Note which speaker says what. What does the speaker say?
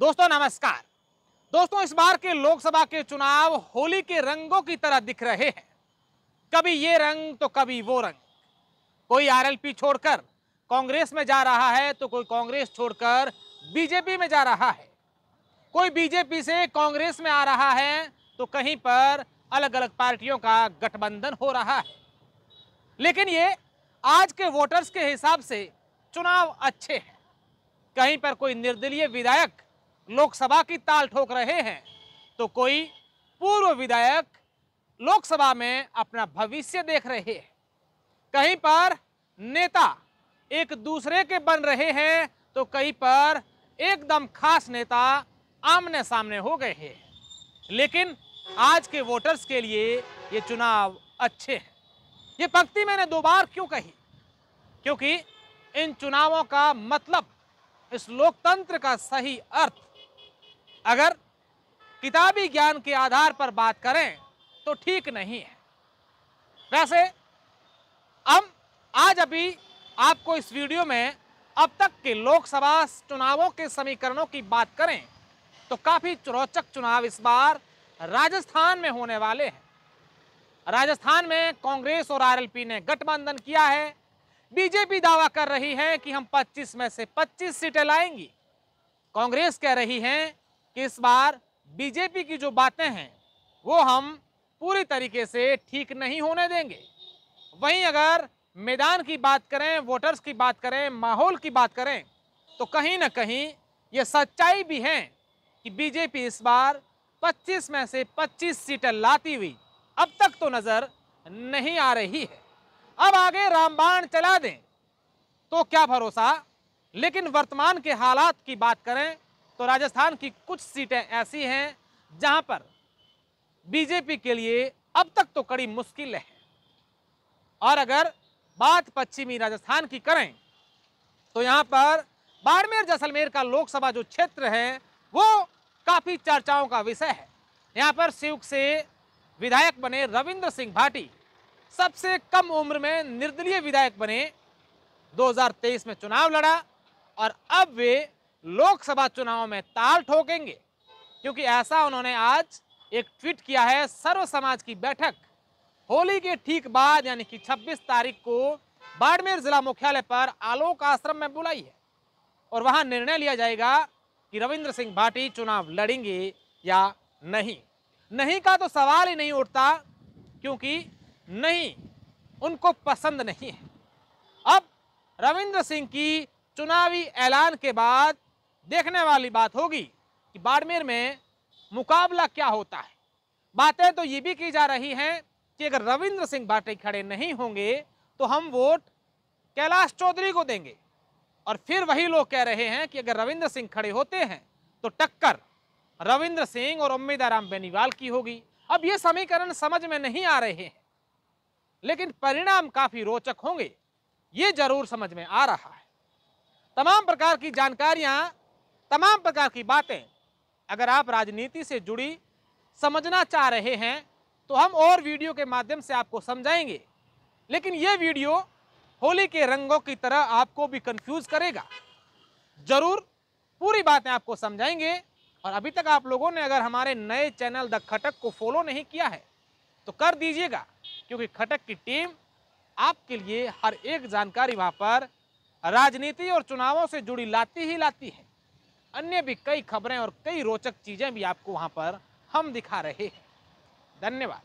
Speaker 1: दोस्तों नमस्कार दोस्तों इस बार के लोकसभा के चुनाव होली के रंगों की तरह दिख रहे हैं कभी ये रंग तो कभी वो रंग कोई आरएलपी छोड़कर कांग्रेस में जा रहा है तो कोई कांग्रेस छोड़कर बीजेपी में जा रहा है कोई बीजेपी से कांग्रेस में आ रहा है तो कहीं पर अलग अलग पार्टियों का गठबंधन हो रहा है लेकिन ये आज के वोटर्स के हिसाब से चुनाव अच्छे हैं कहीं पर कोई निर्दलीय विधायक लोकसभा की ताल ठोक रहे हैं तो कोई पूर्व विधायक लोकसभा में अपना भविष्य देख रहे हैं कहीं पर नेता एक दूसरे के बन रहे हैं तो कहीं पर एकदम खास नेता आमने सामने हो गए हैं लेकिन आज के वोटर्स के लिए ये चुनाव अच्छे हैं ये पंक्ति मैंने दो बार क्यों कही क्योंकि इन चुनावों का मतलब इस लोकतंत्र का सही अर्थ अगर किताबी ज्ञान के आधार पर बात करें तो ठीक नहीं है वैसे हम आज अभी आपको इस वीडियो में अब तक के लोकसभा चुनावों के समीकरणों की बात करें तो काफ़ी रोचक चुनाव इस बार राजस्थान में होने वाले हैं राजस्थान में कांग्रेस और आरएलपी ने गठबंधन किया है बीजेपी दावा कर रही है कि हम 25 में से 25 सीटें लाएंगी कांग्रेस कह रही है कि इस बार बीजेपी की जो बातें हैं वो हम पूरी तरीके से ठीक नहीं होने देंगे वहीं अगर मैदान की बात करें वोटर्स की बात करें माहौल की बात करें तो कहीं ना कहीं ये सच्चाई भी है कि बीजेपी इस बार 25 में से 25 सीटें लाती हुई अब तक तो नज़र नहीं आ रही है अब आगे रामबाण चला दें तो क्या भरोसा लेकिन वर्तमान के हालात की बात करें तो राजस्थान की कुछ सीटें ऐसी हैं जहां पर बीजेपी के लिए अब तक तो कड़ी मुश्किल है और अगर बात पश्चिमी राजस्थान की करें तो यहाँ पर बाड़मेर जैसलमेर का लोकसभा जो क्षेत्र है वो काफ़ी चर्चाओं का विषय है यहाँ पर शिव से विधायक बने रविंद्र सिंह भाटी सबसे कम उम्र में निर्दलीय विधायक बने 2023 में चुनाव लड़ा और अब वे लोकसभा चुनाव में ताल ठोकेंगे क्योंकि ऐसा उन्होंने आज एक ट्वीट किया है सर्व समाज की बैठक होली के ठीक बाद यानी कि 26 तारीख को बाड़मेर जिला मुख्यालय पर आलोक आश्रम में बुलाई है और वहां निर्णय लिया जाएगा कि रविंद्र सिंह भाटी चुनाव लड़ेंगे या नहीं नहीं का तो सवाल ही नहीं उठता क्योंकि नहीं उनको पसंद नहीं है अब रविंद्र सिंह की चुनावी ऐलान के बाद देखने वाली बात होगी कि बाड़मेर में मुकाबला क्या होता है बातें तो ये भी की जा रही हैं कि अगर रविंद्र सिंह भाटी खड़े नहीं होंगे तो हम वोट कैलाश चौधरी को देंगे और फिर वही लोग कह रहे हैं कि अगर रविंद्र सिंह खड़े होते हैं तो टक्कर रविंद्र सिंह और उम्मीदाराम बेनीवाल की होगी अब ये समीकरण समझ में नहीं आ रहे हैं लेकिन परिणाम काफी रोचक होंगे ये जरूर समझ में आ रहा है तमाम प्रकार की जानकारियां तमाम प्रकार की बातें अगर आप राजनीति से जुड़ी समझना चाह रहे हैं तो हम और वीडियो के माध्यम से आपको समझाएंगे लेकिन ये वीडियो होली के रंगों की तरह आपको भी कंफ्यूज करेगा ज़रूर पूरी बातें आपको समझाएंगे और अभी तक आप लोगों ने अगर हमारे नए चैनल द खटक को फॉलो नहीं किया है तो कर दीजिएगा क्योंकि खटक की टीम आपके लिए हर एक जानकारी वहाँ पर राजनीति और चुनावों से जुड़ी लाती ही लाती है अन्य भी कई खबरें और कई रोचक चीज़ें भी आपको वहाँ पर हम दिखा रहे हैं धन्यवाद